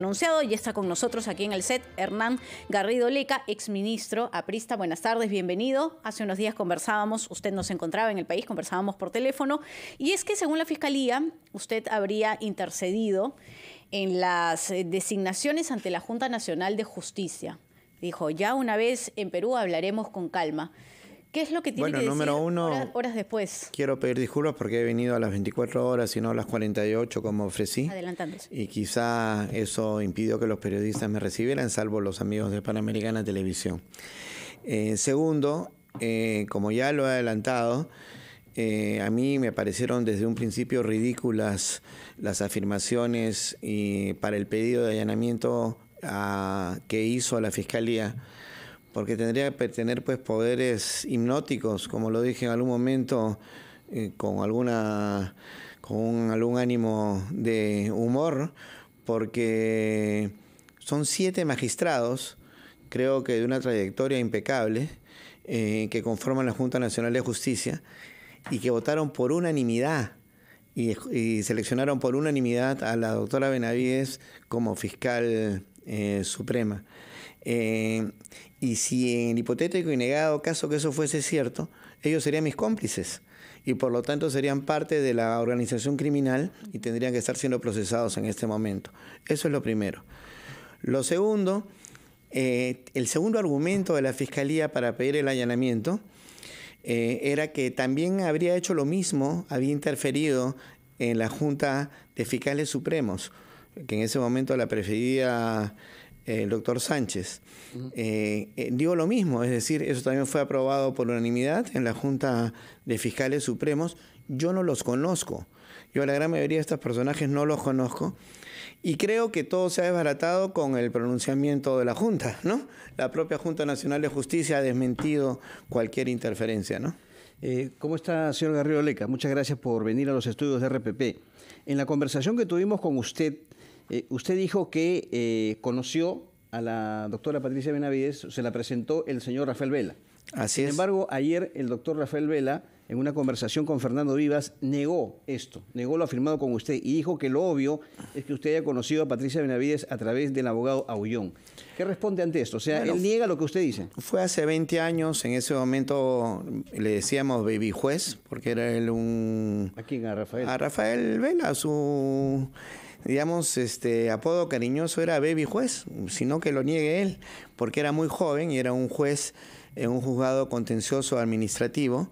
anunciado. Y está con nosotros aquí en el set Hernán Garrido Leca, exministro aprista. Buenas tardes, bienvenido. Hace unos días conversábamos, usted nos encontraba en el país, conversábamos por teléfono. Y es que según la Fiscalía, usted habría intercedido en las eh, designaciones ante la Junta Nacional de Justicia. Dijo, ya una vez en Perú hablaremos con calma. ¿Qué es lo que tiene bueno, que número uno, horas, después? Quiero pedir disculpas porque he venido a las 24 horas y no a las 48 como ofrecí. Adelantándose. Y quizá eso impidió que los periodistas me recibieran, salvo los amigos de Panamericana Televisión. Eh, segundo, eh, como ya lo he adelantado, eh, a mí me parecieron desde un principio ridículas las afirmaciones y para el pedido de allanamiento que hizo la Fiscalía porque tendría que tener pues poderes hipnóticos, como lo dije en algún momento, eh, con con algún ánimo de humor, porque son siete magistrados, creo que de una trayectoria impecable, eh, que conforman la Junta Nacional de Justicia y que votaron por unanimidad y, seleccionaron por unanimidad a la doctora Benavides como fiscal eh, suprema. Eh, y si en el hipotético y negado caso que eso fuese cierto, ellos serían mis cómplices y por lo tanto serían parte de la organización criminal y tendrían que estar siendo procesados en este momento. Eso es lo primero. Lo segundo, eh, el segundo argumento de la Fiscalía para pedir el allanamiento eh, era que también habría hecho lo mismo, había interferido en la Junta de Fiscales Supremos, que en ese momento la prefería eh, el doctor Sánchez. Eh, eh, digo lo mismo, es decir, eso también fue aprobado por unanimidad en la Junta de Fiscales Supremos. Yo no los conozco. Yo a la gran mayoría de estos personajes no los conozco. Y creo que todo se ha desbaratado con el pronunciamiento de la Junta, ¿no? La propia Junta Nacional de Justicia ha desmentido cualquier interferencia, ¿no? ¿Cómo está, señor Garrido Leca? Muchas gracias por venir a los estudios de RPP. En la conversación que tuvimos con usted, eh, usted dijo que eh, conoció a la doctora Patricia Benavides, se la presentó el señor Rafael Vela. Así es. Sin embargo, ayer el doctor Rafael Vela, en una conversación con Fernando Vivas, negó esto, negó lo afirmado con usted y dijo que lo obvio es que usted haya conocido a Patricia Benavides a través del abogado Aullón. ¿Qué responde ante esto? O sea, él niega lo que usted dice. Fue hace 20 años, en ese momento le decíamos baby juez, porque era él un... ¿A quién? ¿A Rafael? A Rafael Vela, su digamos, este apodo cariñoso era Baby Juez, sino que lo niegue él, porque era muy joven y era un juez en un juzgado contencioso administrativo.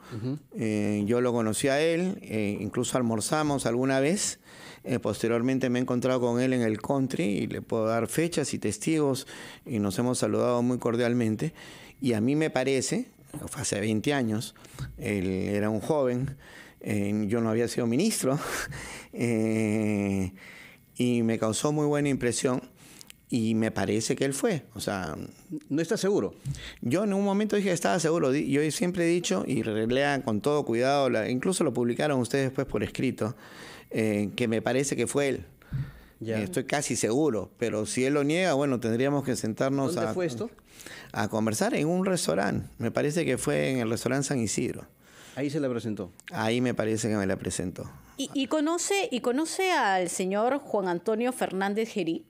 Eh, yo lo conocí a él, eh, incluso almorzamos alguna vez. Eh, posteriormente me he encontrado con él en el country y le puedo dar fechas y testigos y nos hemos saludado muy cordialmente. Y a mí me parece, hace 20 años, él era un joven, yo no había sido ministro. y me causó muy buena impresión y me parece que él fue. O sea, ¿no está seguro? Yo en un momento dije que estaba seguro. Yo siempre he dicho, y relean con todo cuidado, incluso lo publicaron ustedes después por escrito, eh, que me parece que fue él. Estoy casi seguro, pero si él lo niega, bueno, tendríamos que sentarnos a conversar en un restaurante. Me parece que fue en el restaurante San Isidro. Ahí se la presentó. Ahí me parece que me la presentó. ¿Y, conoce, y conoce al señor Juan Antonio Fernández Gerí?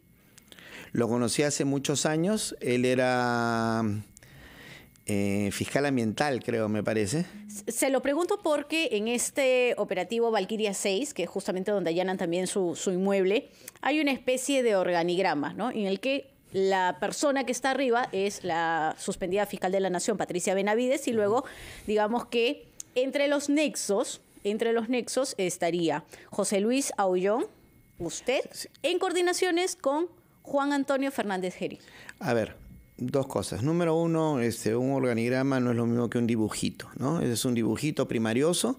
Lo conocí hace muchos años. Él era eh, fiscal ambiental, creo, me parece. Se lo pregunto porque en este operativo Valkyria 6, que es justamente donde allanan también su, su inmueble, hay una especie de organigrama, ¿no? En el que la persona que está arriba es la suspendida fiscal de la Nación, Patricia Benavides, y luego, digamos que entre los nexos, entre los nexos estaría José Luis Aullón, usted, en coordinaciones con Juan Antonio Fernández Geri. A ver, dos cosas. Número uno, este, un organigrama no es lo mismo que un dibujito, ¿no? Es un dibujito primarioso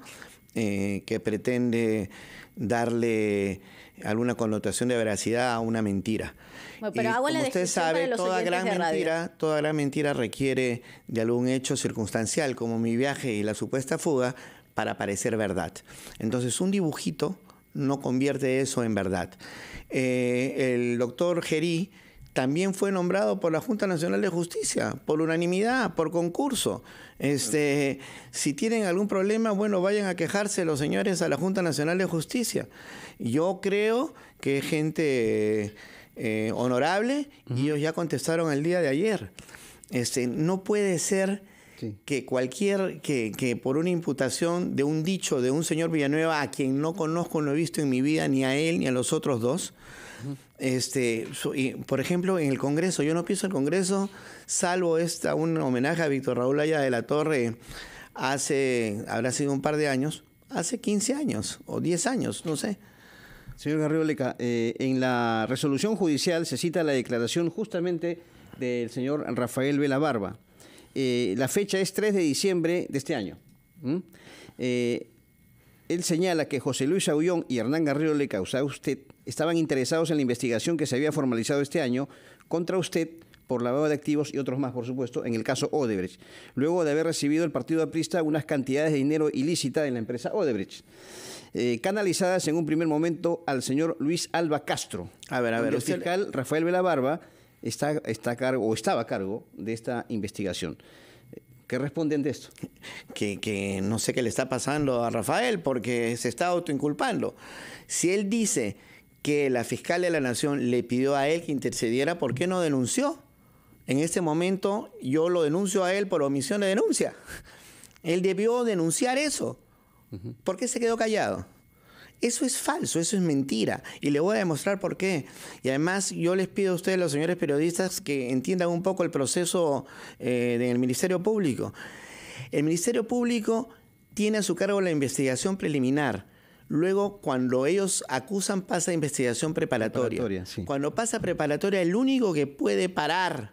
eh, que pretende darle alguna connotación de veracidad a una mentira. como usted sabe, toda gran mentira, toda gran mentira requiere de algún hecho circunstancial, como mi viaje y la supuesta fuga, para parecer verdad. Entonces, un dibujito no convierte eso en verdad. Eh, el doctor Gerí también fue nombrado por la Junta Nacional de Justicia, por unanimidad, por concurso. Este, si tienen algún problema, bueno, vayan a quejarse los señores a la Junta Nacional de Justicia. Yo creo que es gente eh, honorable y ellos ya contestaron el día de ayer. Este, no puede ser que cualquier, que, que, por una imputación de un dicho de un señor Villanueva a quien no conozco, no he visto en mi vida, ni a él ni a los otros dos, este, por ejemplo, en el Congreso, yo no pienso el Congreso, salvo un homenaje a Víctor Raúl Allá de la Torre hace, habrá sido un par de años, hace 15 años o 10 años, no sé. Señor Garrido eh, en la resolución judicial se cita la declaración justamente del señor Rafael Vela Barba. Eh, la fecha es 3 de diciembre de este año. Eh, él señala que José Luis Aullón y Hernán Garrido Leca, usted, estaban interesados en la investigación que se había formalizado este año contra usted por lavado de activos y otros más, por supuesto, en el caso Odebrecht, luego de haber recibido el Partido Aprista unas cantidades de dinero ilícita en la empresa Odebrecht, eh, canalizadas en un primer momento al señor Luis Alba Castro. A ver, a ver. El fiscal Rafael Velabarba está, está a cargo, o estaba a cargo de esta investigación. ¿Qué responden de esto? Que, que no sé qué le está pasando a Rafael porque se está autoinculpando. Si él dice que la fiscal de la Nación le pidió a él que intercediera, ¿por qué no denunció? En este momento yo lo denuncio a él por omisión de denuncia. Él debió denunciar eso. ¿Por qué se quedó callado? Eso es falso, eso es mentira. Y le voy a demostrar por qué. Y además yo les pido a ustedes, los señores periodistas, que entiendan un poco el proceso eh, del Ministerio Público. El Ministerio Público tiene a su cargo la investigación preliminar Luego, cuando ellos acusan, pasa a investigación preparatoria. Cuando pasa preparatoria, el único que puede parar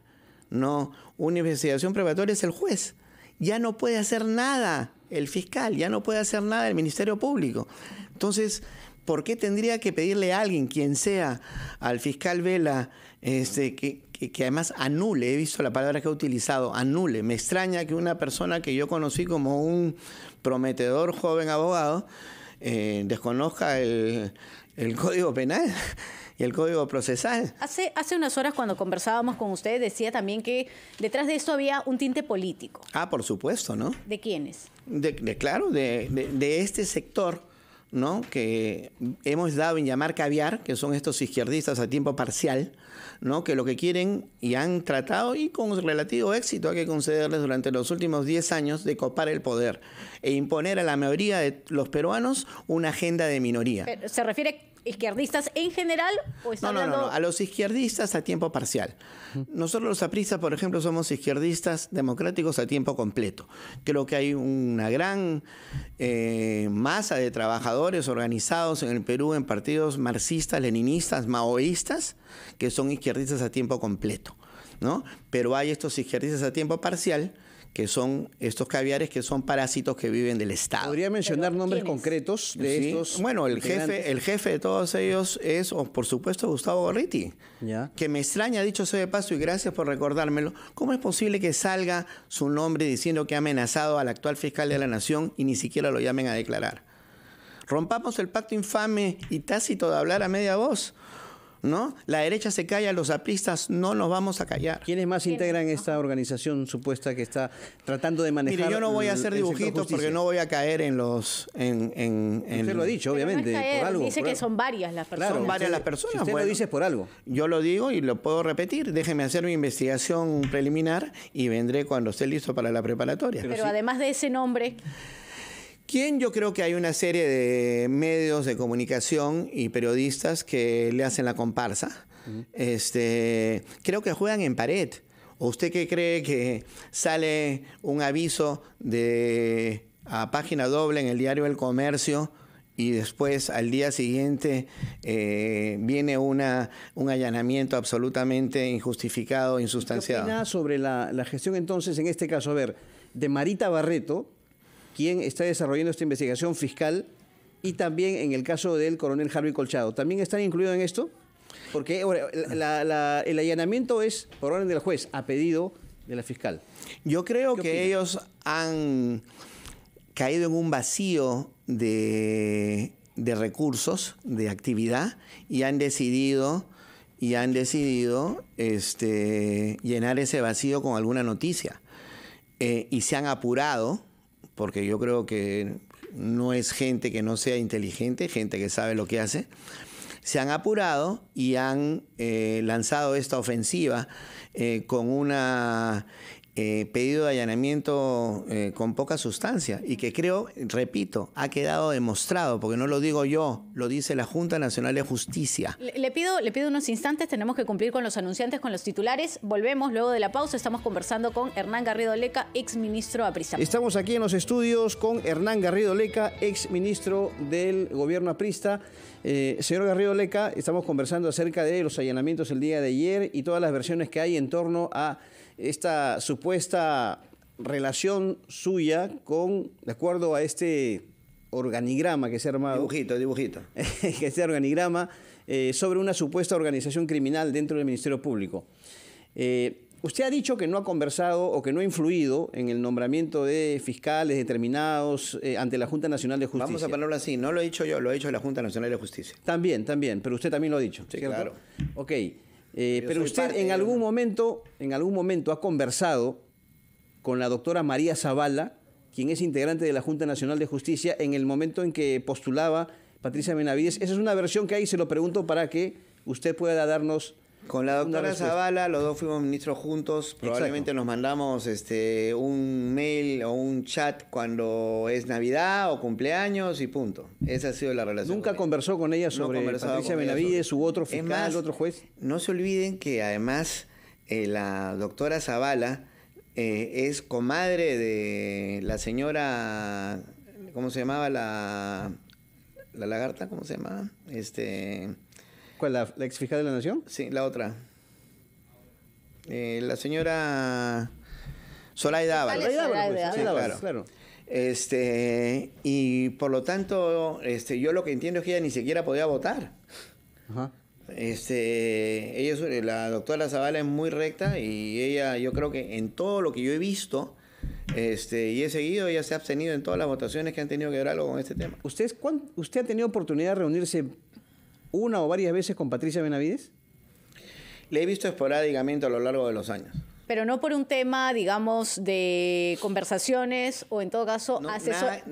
¿no? una investigación preparatoria es el juez. Ya no puede hacer nada el fiscal, ya no puede hacer nada el Ministerio Público. Entonces, ¿por qué tendría que pedirle a alguien, quien sea, al fiscal Vela, este, que, que además anule, he visto la palabra que ha utilizado, anule? Me extraña que una persona que yo conocí como un prometedor joven abogado, eh, desconozca el, el Código Penal y el Código Procesal. Hace, hace unas horas cuando conversábamos con usted decía también que detrás de esto había un tinte político. Ah, por supuesto, ¿no? ¿De quiénes? De, claro, de este sector ¿no? que hemos dado en llamar caviar, que son estos izquierdistas a tiempo parcial, ¿no? que lo que quieren y han tratado y con relativo éxito hay que concederles durante los últimos 10 años de copar el poder e imponer a la mayoría de los peruanos una agenda de minoría. ¿Se refiere izquierdistas en general no, no, a los izquierdistas a tiempo parcial. Nosotros los apristas, por ejemplo, somos izquierdistas democráticos a tiempo completo. Creo que hay una gran eh, masa de trabajadores organizados en el Perú en partidos marxistas, leninistas, maoístas, que son izquierdistas a tiempo completo. ¿no? Pero hay estos izquierdistas a tiempo parcial que son estos caviares que son parásitos que viven del Estado. ¿Podría mencionar nombres concretos de estos? Bueno, el jefe, el jefe de todos ellos es, por supuesto, Gustavo Gorriti, ya. que me extraña, dicho ese de paso, y gracias por recordármelo, ¿cómo es posible que salga su nombre diciendo que ha amenazado al actual fiscal de la Nación y ni siquiera lo llamen a declarar? Rompamos el pacto infame y tácito de hablar a media voz. ¿no? La derecha se calla, los apistas no nos vamos a callar. ¿Quiénes más integran esta organización supuesta que está tratando de manejar? Mire, yo no voy a hacer dibujitos porque no voy a caer en los. En, usted lo ha dicho, obviamente, por algo. Dice que son varias las personas. Claro, son varias las personas. Si usted lo dice por algo. Yo lo digo y lo puedo repetir. Déjeme hacer mi investigación preliminar y vendré cuando esté listo para la preparatoria. Pero, además de ese nombre. ¿Quién? yo creo que hay una serie de medios de comunicación y periodistas que le hacen la comparsa. este, creo que juegan en pared. ¿O usted qué cree que sale un aviso de a página doble en el diario El Comercio y después al día siguiente eh, viene una, un allanamiento absolutamente injustificado, insustanciado? ¿Qué sobre la, la, gestión entonces, en este caso, a ver, de Marita Barreto, quien está desarrollando esta investigación fiscal, y también en el caso del coronel Harvey Colchado. ¿También están incluidos en esto? Porque el allanamiento es por orden del juez, a pedido de la fiscal. Yo creo que ellos han caído en un vacío de, recursos, de actividad, y han decidido y han decidido este, llenar ese vacío con alguna noticia. Eh, y se han apurado, porque yo creo que no es gente que no sea inteligente, gente que sabe lo que hace, se han apurado y han eh, lanzado esta ofensiva eh, con una eh, pedido de allanamiento eh, con poca sustancia y que creo, repito, ha quedado demostrado, porque no lo digo yo, lo dice la Junta Nacional de Justicia. Le, pido, le pido unos instantes, tenemos que cumplir con los anunciantes, con los titulares. Volvemos luego de la pausa, estamos conversando con Hernán Garrido Leca, ex ministro Aprista. Estamos aquí en los estudios con Hernán Garrido Leca, ex ministro del gobierno Aprista. Eh, señor Garrido Leca, estamos conversando acerca de los allanamientos el día de ayer y todas las versiones que hay en torno a esta supuesta relación suya con, de acuerdo a este organigrama que se ha armado. Dibujito, dibujito. que este organigrama eh, sobre una supuesta organización criminal dentro del Ministerio Público. Eh, usted ha dicho que no ha conversado o que no ha influido en el nombramiento de fiscales determinados eh, ante la Junta Nacional de Justicia. Vamos a ponerlo así, no lo he dicho yo, lo he dicho la Junta Nacional de Justicia. También, también, pero usted también lo ha dicho. claro. Ok. Eh, pero usted en algún momento, en algún momento ha conversado con la doctora María Zavala, quien es integrante de la Junta Nacional de Justicia, en el momento en que postulaba Patricia Benavides. Esa es una versión que hay, se lo pregunto para que usted pueda darnos con la doctora Zavala, los dos fuimos ministros juntos. Probablemente nos mandamos este, un mail o un chat cuando es Navidad o cumpleaños y punto. Esa ha sido la relación. ¿Nunca conversó con ella sobre no Patricia Benavides, otro fiscal, otro juez? No se olviden que además eh, la doctora Zavala eh, es comadre de la señora. ¿Cómo se llamaba la, la lagarta? ¿Cómo se llamaba? Este. ¿Cuál, la, la de la nación? Sí, la otra. Eh, la señora Solayda Ábalos. claro. Este, y por lo tanto, este, yo lo que entiendo es que ella ni siquiera podía votar. Este, ella, la doctora Zavala es muy recta y ella, yo creo que en todo lo que yo he visto este, y he seguido, ella se ha abstenido en todas las votaciones que han tenido que ver algo con este tema. ¿Usted, ¿Usted ha tenido oportunidad de reunirse una o varias veces con Patricia Benavides? Le he visto esporádicamente a lo largo de los años. Pero no por un tema, digamos, de conversaciones o en todo caso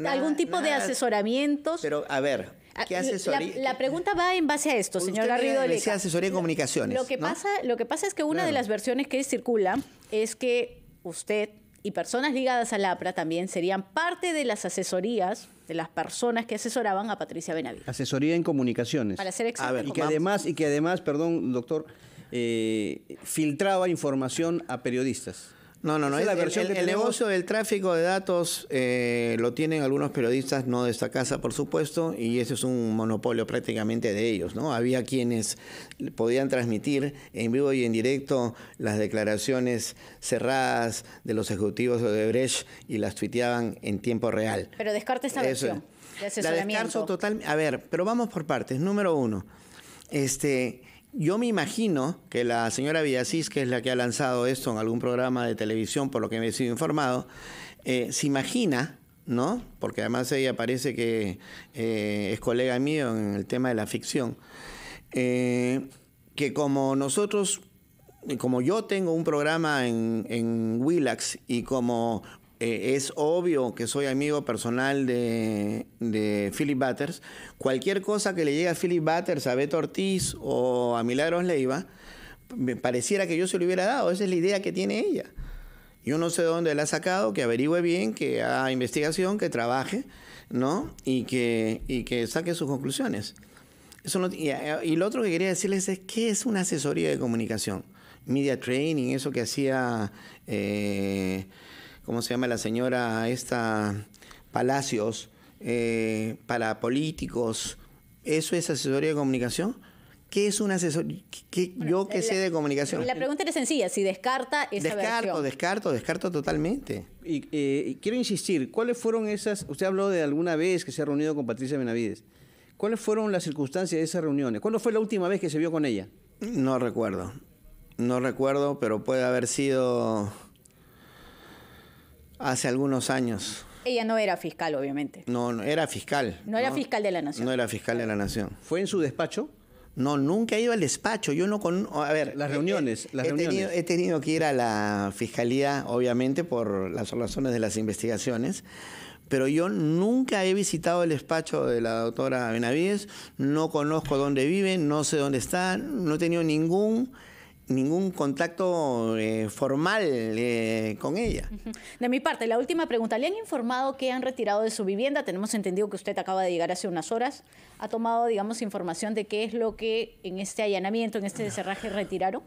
algún tipo de asesoramientos. Pero a ver, ah, ¿qué asesoría? La, pregunta va en base a esto, señor Garrido. Decía asesoría de comunicaciones. Lo que, pasa, lo que pasa es que una de las versiones que circula es que usted y personas ligadas a la APRA también serían parte de las asesorías de las personas que asesoraban a Patricia Benavides. Asesoría en comunicaciones. Para ser exacto. A ver, y que además, y que además, perdón, doctor, eh, filtraba información a periodistas. No, no, no. el, negocio del tráfico de datos eh, lo tienen algunos periodistas, no de esta casa, por supuesto, y ese es un monopolio prácticamente de ellos, ¿no? Había quienes podían transmitir en vivo y en directo las declaraciones cerradas de los ejecutivos de Odebrecht y las tuiteaban en tiempo real. Pero descarta esa versión. total. A ver, pero vamos por partes. Número uno, este yo me imagino que la señora Villasís, que es la que ha lanzado esto en algún programa de televisión, por lo que me he sido informado, eh, se imagina, ¿no? Porque además ella parece que eh, es colega mío en el tema de la ficción, eh, que como nosotros como yo tengo un programa en, en Willax y como eh, es obvio que soy amigo personal de, Philip Butters. Cualquier cosa que le llegue a Philip Butters, a Beto Ortiz o a Milagros Leiva, me pareciera que yo se lo hubiera dado. Esa es la idea que tiene ella. Yo no sé dónde la ha sacado, que averigüe bien, que haga investigación, que trabaje, ¿no? Y que, que saque sus conclusiones. y, lo otro que quería decirles es qué es una asesoría de comunicación. Media training, eso que hacía eh, ¿cómo se llama la señora esta? Palacios, eh, para políticos. ¿Eso es asesoría de comunicación? ¿Qué es un asesor? yo ¿qué sé de comunicación. La pregunta era sencilla, si descarta esa Descarto, versión. descarto, descarto totalmente. Eh, y quiero insistir, ¿cuáles fueron esas? Usted habló de alguna vez que se ha reunido con Patricia Benavides. ¿Cuáles fueron las circunstancias de esas reuniones? ¿Cuándo fue la última vez que se vio con ella? No recuerdo. No recuerdo, pero puede haber sido Hace algunos años. Ella no era fiscal, obviamente. No, no era fiscal. No, era fiscal de la Nación. No era fiscal de la Nación. ¿Fue en su despacho? No, nunca he ido al despacho. Yo no con. A ver. Las eh, reuniones. He, las reuniones. Tenido, he tenido que ir a la fiscalía, obviamente, por las razones de las investigaciones pero yo nunca he visitado el despacho de la doctora Benavides, no conozco dónde vive, no sé dónde está, no he tenido ningún ningún contacto eh, formal eh, con ella. De mi parte, la última pregunta. ¿Le han informado que han retirado de su vivienda? Tenemos entendido que usted acaba de llegar hace unas horas. ¿Ha tomado, digamos, información de qué es lo que en este allanamiento, en este deserraje, retiraron?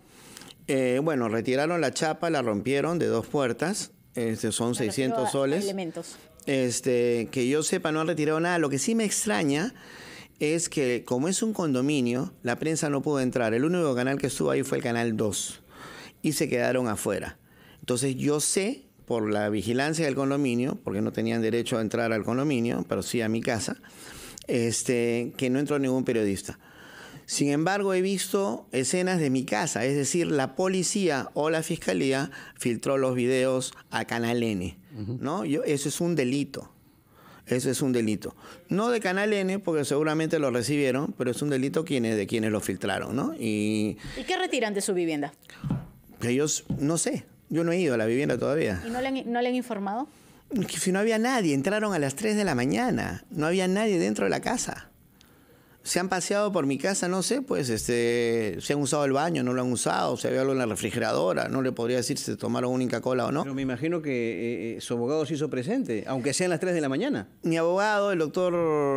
Eh, bueno, retiraron la chapa, la rompieron de dos puertas. Este, son 600 soles. Elementos. Este, que yo sepa, no han retirado nada. Lo que sí me extraña es que como es un condominio, la prensa no pudo entrar. El único canal que estuvo ahí fue el canal 2 y se quedaron afuera. Entonces yo sé por la vigilancia del condominio, porque no tenían derecho a entrar al condominio, pero sí a mi casa, este, que no entró ningún periodista. Sin embargo, he visto escenas de mi casa, es decir, la policía o la fiscalía filtró los videos a Canal N, ¿no? Yo, eso es un delito. Eso es un delito. No de Canal N, porque seguramente lo recibieron, pero es un delito de quienes lo filtraron, ¿no? Y, qué retiran de su vivienda? Ellos, no sé. Yo no he ido a la vivienda todavía. ¿Y no le han, no le han informado? Que si no había nadie, entraron a las 3 de la mañana. No había nadie dentro de la casa se han paseado por mi casa, no sé, pues este, se han usado el baño, no lo han usado, se había algo en la refrigeradora, no le podría decir si se tomaron un Cola o no. Pero me imagino que eh, eh, su abogado se hizo presente, aunque sea sean las 3 de la mañana. Mi abogado, el doctor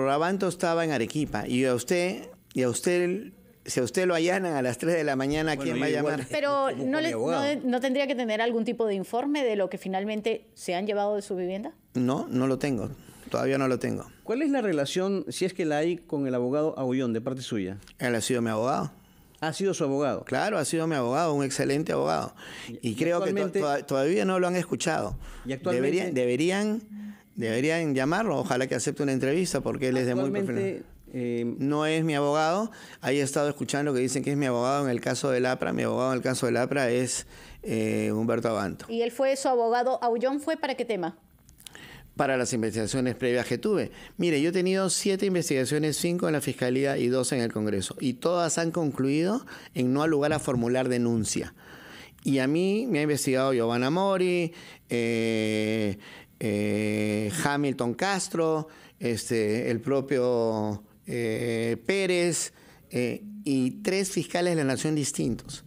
Rabanto, estaba en Arequipa y a usted, y a usted si a usted lo allanan a las 3 de la mañana, quien quién va a llamar? Pero ¿no, tendría que tener algún tipo de informe de lo que finalmente se han llevado de su vivienda? No, no lo tengo. Todavía no lo tengo. ¿Cuál es la relación, si es que la hay, con el abogado Agullón de parte suya? Él ha sido mi abogado. ¿Ha sido su abogado? Claro, ha sido mi abogado, un excelente abogado. Y, creo que todavía no lo han escuchado. ¿Y actualmente? Deberían, deberían, llamarlo, ojalá que acepte una entrevista porque él es de muy profesional. Eh, no es mi abogado. Ahí he estado escuchando que dicen que es mi abogado en el caso de APRA. Mi abogado en el caso del APRA es eh, Humberto Abanto. ¿Y él fue su abogado? ¿Aullón fue para qué tema? para las investigaciones previas que tuve. Mire, yo he tenido siete investigaciones, cinco en la Fiscalía y dos en el Congreso, y todas han concluido en no lugar a formular denuncia. Y a mí me ha investigado Giovanna Mori, eh, eh, Hamilton Castro, este, el propio eh, Pérez y tres fiscales de la Nación distintos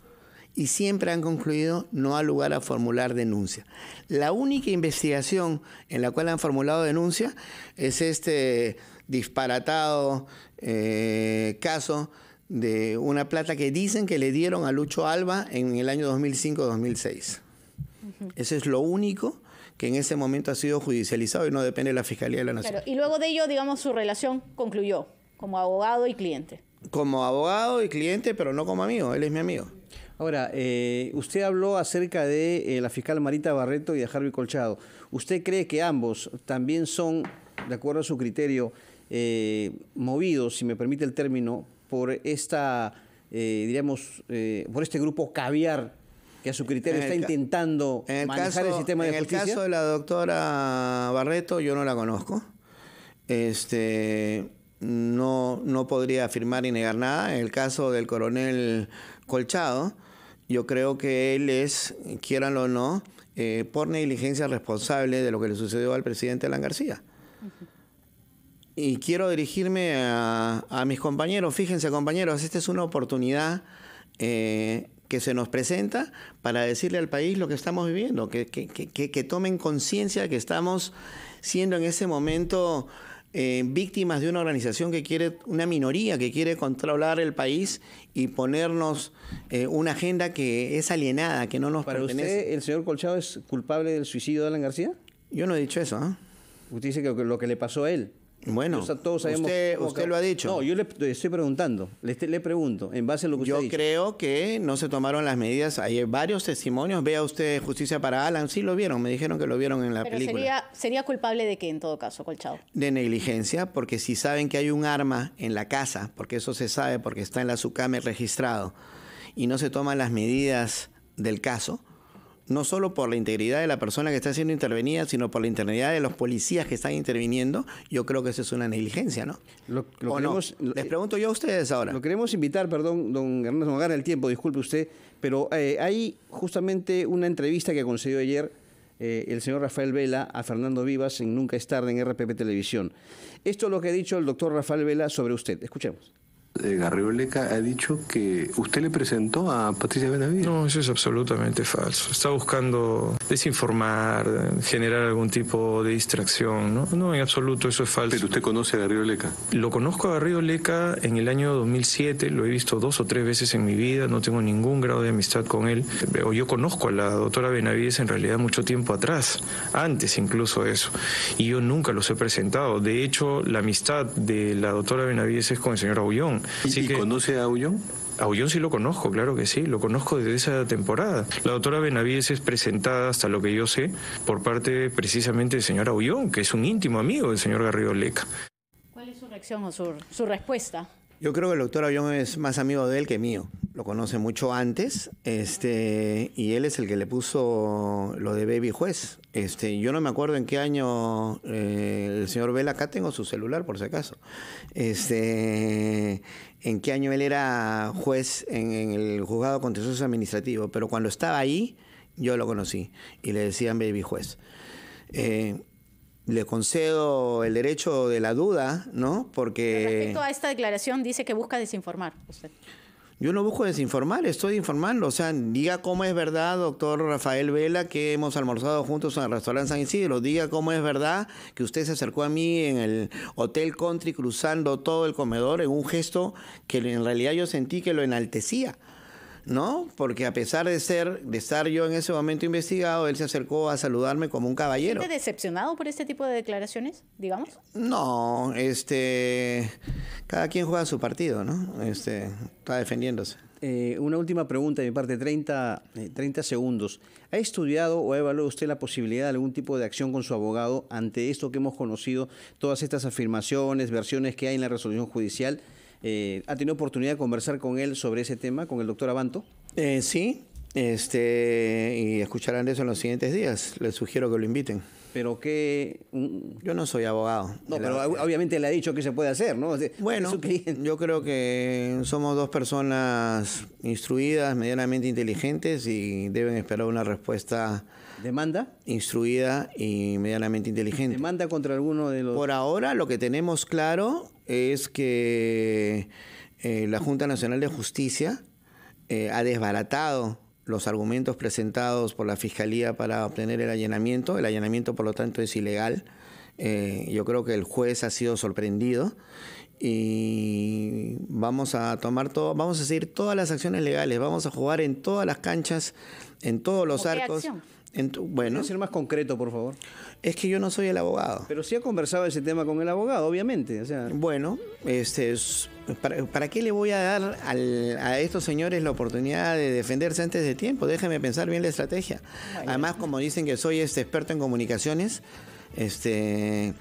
y siempre han concluido no ha lugar a formular denuncia. La única investigación en la cual han formulado denuncia es este disparatado eh, caso de una plata que dicen que le dieron a Lucho Alba en el año 2005-2006. Eso es lo único que en ese momento ha sido judicializado y no depende de la Fiscalía de la Nación. Y luego de ello, digamos, su relación concluyó como abogado y cliente. Como abogado y cliente, pero no como amigo, él es mi amigo. Ahora, eh, usted habló acerca de eh, la fiscal Marita Barreto y de Harvey Colchado. ¿Usted cree que ambos también son, de acuerdo a su criterio, eh, movidos, si me permite el término, por esta, eh, diríamos, por este grupo caviar que a su criterio está intentando en el sistema de en justicia? En el caso de la doctora Barreto, yo no la conozco. Este, no, no podría afirmar ni negar nada. En el caso del coronel Colchado, yo creo que él es, quieranlo o no, eh, por negligencia responsable de lo que le sucedió al presidente Alan García. Y quiero dirigirme a, mis compañeros. Fíjense, compañeros, esta es una oportunidad eh, que se nos presenta para decirle al país lo que estamos viviendo, que, que, tomen conciencia que estamos siendo en ese momento eh, víctimas de una organización que quiere, una minoría que quiere controlar el país y ponernos eh, una agenda que es alienada, que no nos ¿Para Usted, ¿El señor Colchado es culpable del suicidio de Alan García? Yo no he dicho eso. ¿ah? Usted dice que lo que le pasó a él. Bueno, usted, lo ha dicho. No, yo le, estoy preguntando, le, pregunto, en base a lo que yo Yo creo que no se tomaron las medidas. Hay varios testimonios. Vea usted Justicia para Alan, sí lo vieron, me dijeron que lo vieron en la película. Sería, ¿Sería culpable de qué en todo caso, Colchado? De negligencia, porque si saben que hay un arma en la casa, porque eso se sabe, porque está en la SUCAME registrado, y no se toman las medidas del caso, no solo por la integridad de la persona que está siendo intervenida, sino por la integridad de los policías que están interviniendo, yo creo que eso es una negligencia, ¿no? Lo, Les eh, pregunto yo a ustedes ahora. Lo queremos invitar, perdón, don Hernández, no gana el tiempo, disculpe usted, pero eh, hay justamente una entrevista que concedió ayer eh, el señor Rafael Vela a Fernando Vivas en Nunca es tarde en RPP Televisión. Esto es lo que ha dicho el doctor Rafael Vela sobre usted. Escuchemos. Eh, Leca ha dicho que usted le presentó a Patricia Benavides. No, eso es absolutamente falso. Está buscando desinformar, generar algún tipo de distracción. No, no en absoluto eso es falso. Pero usted conoce a Leca Lo conozco a Leca en el año 2007, lo he visto dos o tres veces en mi vida, no tengo ningún grado de amistad con él. O yo conozco a la doctora Benavides en realidad mucho tiempo atrás, antes incluso eso. Y yo nunca los he presentado. De hecho, la amistad de la doctora Benavides es con el señor Aullón. ¿Y, conoce a Aullón? Aullón sí lo conozco, claro que sí, lo conozco desde esa temporada. La doctora Benavides es presentada, hasta lo que yo sé, por parte precisamente del señor Aullón, que es un íntimo amigo del señor Garrido Leca. ¿Cuál es su reacción o su respuesta? Yo creo que el doctor Avión es más amigo de él que mío. Lo conoce mucho antes, este, y él es el que le puso lo de Baby Juez. Este, yo no me acuerdo en qué año eh, el señor Vela, acá tengo su celular por si acaso. Este, en qué año él era juez en, el juzgado contencioso administrativo, pero cuando estaba ahí, yo lo conocí y le decían Baby Juez. Eh, le concedo el derecho de la duda, ¿no? Porque... respecto a esta declaración dice que busca desinformar Yo no busco desinformar, estoy informando. O sea, diga cómo es verdad, doctor Rafael Vela, que hemos almorzado juntos en el restaurante San Isidro. Diga cómo es verdad que usted se acercó a mí en el Hotel Country cruzando todo el comedor en un gesto que en realidad yo sentí que lo enaltecía. ¿no? Porque a pesar de ser, de estar yo en ese momento investigado, él se acercó a saludarme como un caballero. ¿Estás decepcionado por este tipo de declaraciones, digamos? No, este, cada quien juega su partido, ¿no? Este, está defendiéndose. Eh, una última pregunta de mi parte, 30, 30 eh, segundos. ¿Ha estudiado o ha evaluado usted la posibilidad de algún tipo de acción con su abogado ante esto que hemos conocido, todas estas afirmaciones, versiones que hay en la resolución judicial? Eh, ¿Ha tenido oportunidad de conversar con él sobre ese tema, con el doctor Abanto? Eh, sí, este, y escucharán eso en los siguientes días. Les sugiero que lo inviten. Pero que... Yo no soy abogado. No, pero obviamente le ha dicho que se puede hacer, ¿no? Bueno, yo creo que somos dos personas instruidas, medianamente inteligentes y deben esperar una respuesta... ¿Demanda? Instruida y medianamente inteligente. ¿Demanda contra alguno de los...? Por ahora lo que tenemos claro es que eh, la Junta Nacional de Justicia eh, ha desbaratado los argumentos presentados por la Fiscalía para obtener el allanamiento. El allanamiento, por lo tanto, es ilegal. Eh, yo creo que el juez ha sido sorprendido y vamos a tomar todo, vamos a seguir todas las acciones legales, vamos a jugar en todas las canchas, en todos los arcos. Entonces, bueno. ser más concreto, por favor? Es que yo no soy el abogado. Pero sí ha conversado ese tema con el abogado, obviamente. Bueno, este, ¿para, qué le voy a dar a estos señores la oportunidad de defenderse antes de tiempo? Déjeme pensar bien la estrategia. Además, como dicen que soy este experto en comunicaciones, este.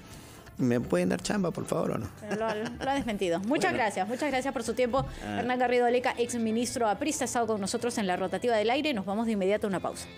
¿Me pueden dar chamba, por favor, o no? Lo, ha desmentido. Muchas gracias, muchas gracias por su tiempo. Ah. Hernán Garrido Aleca, ex ministro Aprista, ha estado con nosotros en la rotativa del aire. Nos vamos de inmediato a una pausa.